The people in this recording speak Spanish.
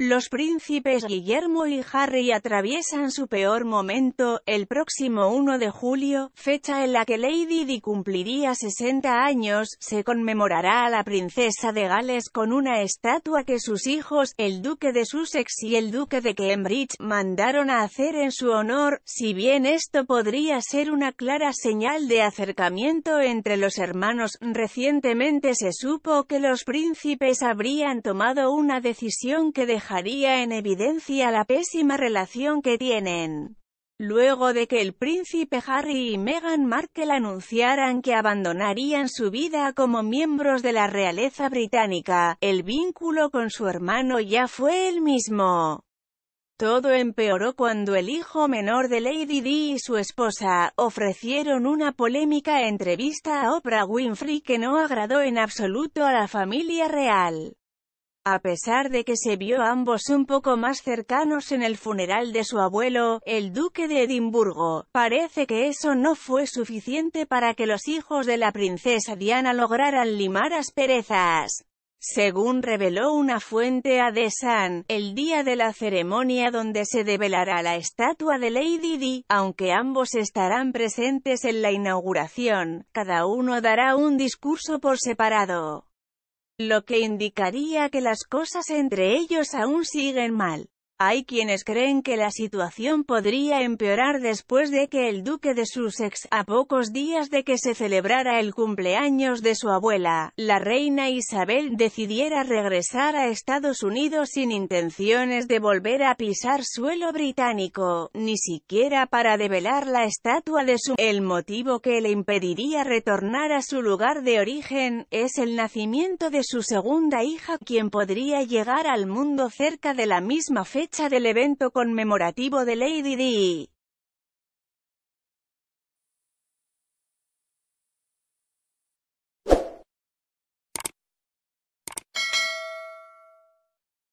Los príncipes Guillermo y Harry atraviesan su peor momento, el próximo 1 de julio, fecha en la que Lady Di cumpliría 60 años, se conmemorará a la princesa de Gales con una estatua que sus hijos, el duque de Sussex y el duque de Cambridge, mandaron a hacer en su honor, si bien esto podría ser una clara señal de acercamiento entre los hermanos, recientemente se supo que los príncipes habrían tomado una decisión que dejaría en evidencia la pésima relación que tienen. Luego de que el príncipe Harry y Meghan Markle anunciaran que abandonarían su vida como miembros de la realeza británica, el vínculo con su hermano ya fue el mismo. Todo empeoró cuando el hijo menor de Lady Di y su esposa, ofrecieron una polémica entrevista a Oprah Winfrey que no agradó en absoluto a la familia real. A pesar de que se vio ambos un poco más cercanos en el funeral de su abuelo, el duque de Edimburgo, parece que eso no fue suficiente para que los hijos de la princesa Diana lograran limar asperezas. Según reveló una fuente a The el día de la ceremonia donde se develará la estatua de Lady Di, aunque ambos estarán presentes en la inauguración, cada uno dará un discurso por separado lo que indicaría que las cosas entre ellos aún siguen mal. Hay quienes creen que la situación podría empeorar después de que el duque de Sussex, a pocos días de que se celebrara el cumpleaños de su abuela, la reina Isabel, decidiera regresar a Estados Unidos sin intenciones de volver a pisar suelo británico, ni siquiera para develar la estatua de su... El motivo que le impediría retornar a su lugar de origen, es el nacimiento de su segunda hija, quien podría llegar al mundo cerca de la misma fecha fecha del evento conmemorativo de Lady Di.